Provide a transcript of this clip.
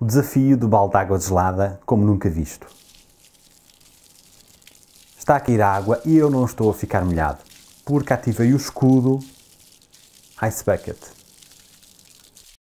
O desafio do balde de água gelada como nunca visto. Está a cair água e eu não estou a ficar molhado, porque ativei o escudo Ice Bucket.